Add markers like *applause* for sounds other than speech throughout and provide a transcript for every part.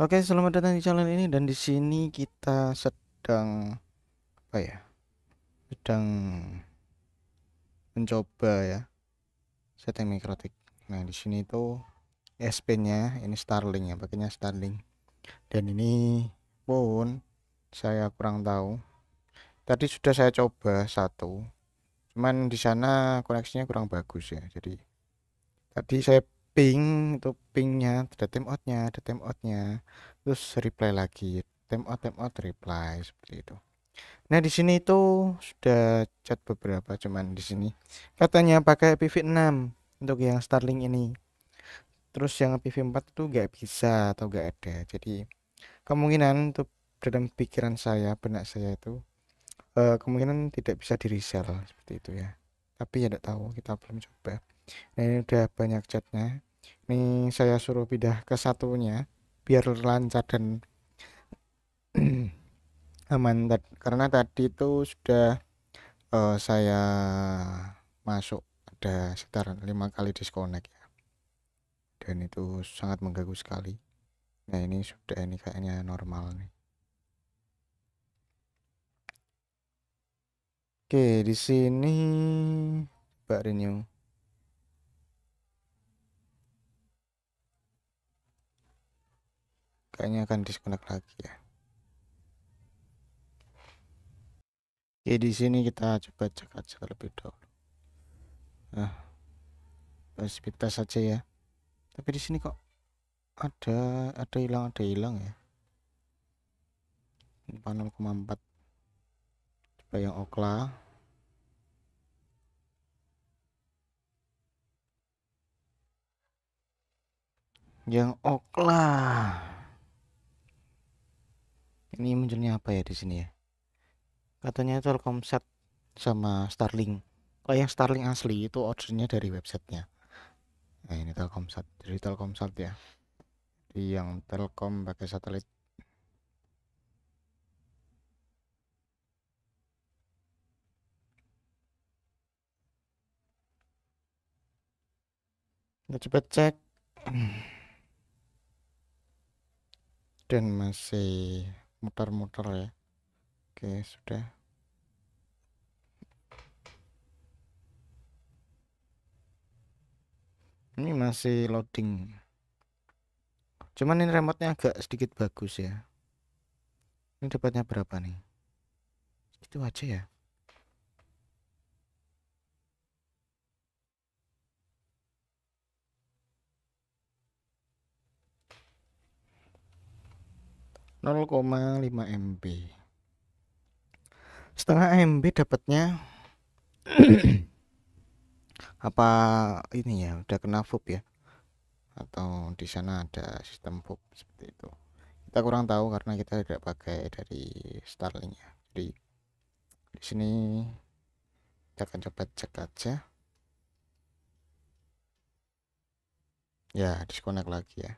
Oke, selamat datang di channel ini dan di sini kita sedang apa ya? Sedang mencoba ya setting mikrotik. Nah, di sini itu SP-nya ini Starling ya, pakainya Starling Dan ini pun saya kurang tahu. Tadi sudah saya coba satu. Cuman di sana koneksinya kurang bagus ya. Jadi tadi saya ping itu pingnya ada time outnya ada time outnya terus reply lagi time out time out reply seperti itu nah di sini itu sudah chat beberapa cuman di sini katanya pakai PV6 untuk yang Starling ini terus yang PV4 itu nggak bisa atau nggak ada jadi kemungkinan untuk dalam pikiran saya benak saya itu eh, kemungkinan tidak bisa di resell seperti itu ya tapi ya tidak tahu kita belum coba nah ini udah banyak catnya ini saya suruh pindah ke satunya biar lancar dan *clears throat* aman karena tadi itu sudah uh, saya masuk ada sekitar lima kali disconnect ya dan itu sangat mengganggu sekali nah ini sudah ini kayaknya normal nih Oke, di sini Pak Renew. kayaknya akan disconnect lagi ya Oke di sini kita coba cek aja lebih dahulu nah speed test aja ya tapi di sini kok ada ada hilang ada hilang ya panel 0,4 coba yang okla yang okla ini munculnya apa ya di sini ya katanya Telkomsel sama Starlink kalau yang Starlink asli itu ordernya dari websitenya nah ini Telkomsel dari Telkomsel ya di yang Telkom pakai satelit kita coba cek *clears throat* dan masih muter-muter ya oke sudah ini masih loading cuman ini remote-nya agak sedikit bagus ya ini dapatnya berapa nih itu aja ya 0,5 MB setengah MB dapatnya *coughs* apa ini ya udah kena fob ya atau di sana ada sistem fob seperti itu kita kurang tahu karena kita tidak pakai dari Starlink ya jadi di sini kita akan coba cek aja ya disconnect lagi ya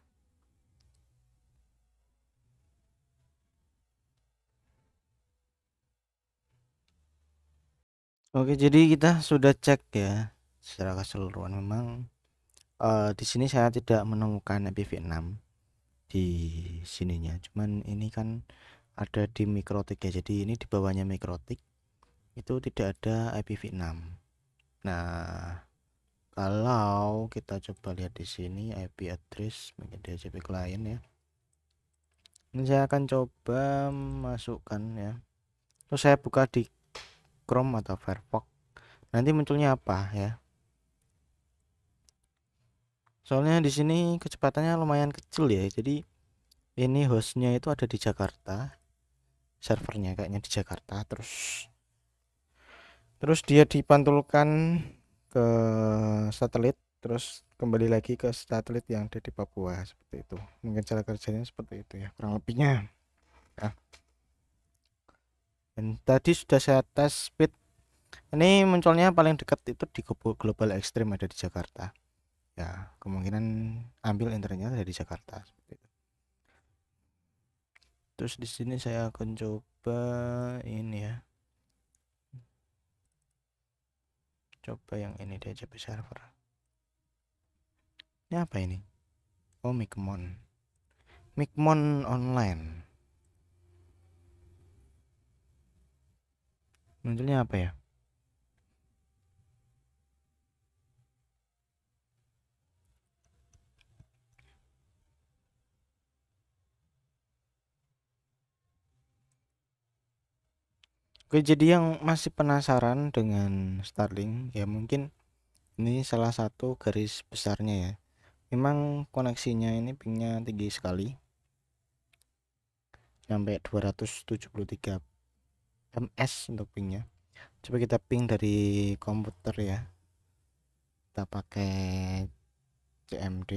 Oke, jadi kita sudah cek ya secara keseluruhan memang uh, di sini saya tidak menemukan IPv6 di sininya. Cuman ini kan ada di mikrotik ya. Jadi ini di bawahnya mikrotik itu tidak ada IPv6. Nah, kalau kita coba lihat di sini IP address menjadi HCP client ya. Ini saya akan coba masukkan ya. Terus saya buka di Chrome atau Firefox nanti munculnya apa ya soalnya di sini kecepatannya lumayan kecil ya jadi ini hostnya itu ada di Jakarta servernya kayaknya di Jakarta terus terus dia dipantulkan ke satelit terus kembali lagi ke satelit yang ada di Papua seperti itu mungkin cara kerjanya seperti itu ya kurang lebihnya dan tadi sudah saya tes speed ini munculnya paling dekat itu di global ekstrim ada di Jakarta ya kemungkinan ambil internetnya dari Jakarta terus di sini saya akan coba ini ya coba yang ini dia JP server ini apa ini oh Mikmon Mikmon online munculnya apa ya Oke, jadi yang masih penasaran dengan Starlink ya mungkin ini salah satu garis besarnya ya. Memang koneksinya ini pingnya tinggi sekali. Sampai 273 ms untuk pingnya coba kita ping dari komputer ya kita pakai cmd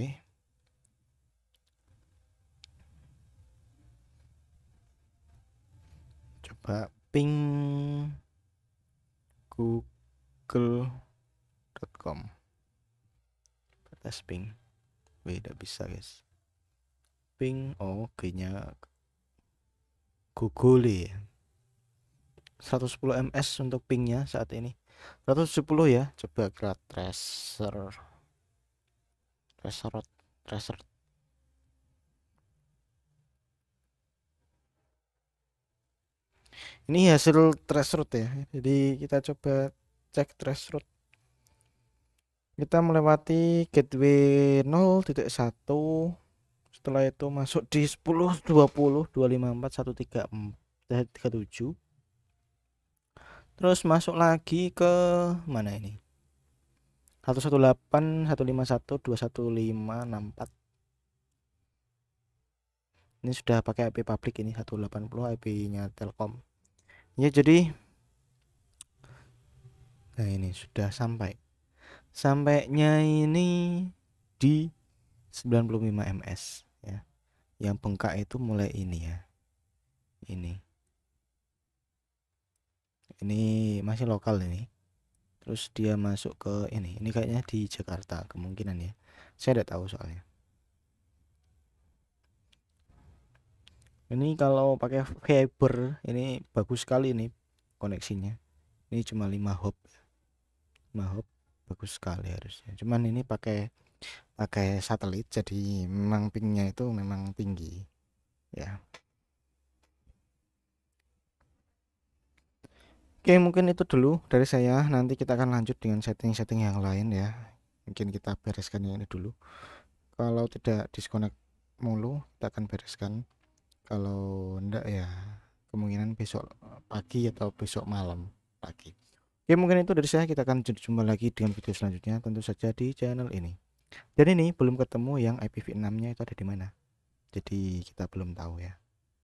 coba ping google.com batas ping Beda bisa guys ping oh kayaknya google ya 110 ms untuk pingnya saat ini 110 ya coba kita tracer tracer tracer ini hasil tracer ya jadi kita coba cek tracer kita melewati gateway 0.1 setelah itu masuk di 10 20 25 254 134 37 terus masuk lagi ke mana ini 118 151 21564 ini sudah pakai IP public ini 180 IP nya Telkom ya jadi nah ini sudah sampai sampainya ini di 95 ms ya yang bengkak itu mulai ini ya ini ini masih lokal ini terus dia masuk ke ini ini kayaknya di Jakarta kemungkinan ya saya tidak tahu soalnya ini kalau pakai fiber ini bagus sekali ini koneksinya ini cuma 5 hop 5 hop bagus sekali harusnya cuman ini pakai pakai satelit jadi memang pingnya itu memang tinggi ya Oke, mungkin itu dulu dari saya. Nanti kita akan lanjut dengan setting-setting yang lain ya. Mungkin kita bereskan yang ini dulu. Kalau tidak disconnect mulu, kita akan bereskan. Kalau enggak ya kemungkinan besok pagi atau besok malam pagi Oke, mungkin itu dari saya. Kita akan jumpa lagi dengan video selanjutnya tentu saja di channel ini. Dan ini belum ketemu yang IPv6-nya itu ada di mana. Jadi kita belum tahu ya.